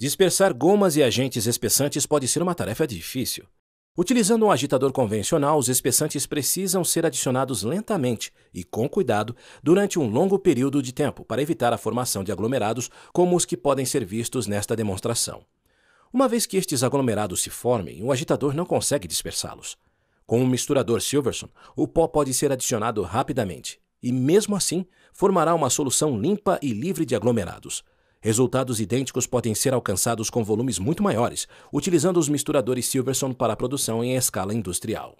Dispersar gomas e agentes espessantes pode ser uma tarefa difícil. Utilizando um agitador convencional, os espessantes precisam ser adicionados lentamente e com cuidado durante um longo período de tempo para evitar a formação de aglomerados como os que podem ser vistos nesta demonstração. Uma vez que estes aglomerados se formem, o agitador não consegue dispersá-los. Com um misturador Silverson, o pó pode ser adicionado rapidamente e, mesmo assim, formará uma solução limpa e livre de aglomerados. Resultados idênticos podem ser alcançados com volumes muito maiores, utilizando os misturadores Silverson para a produção em escala industrial.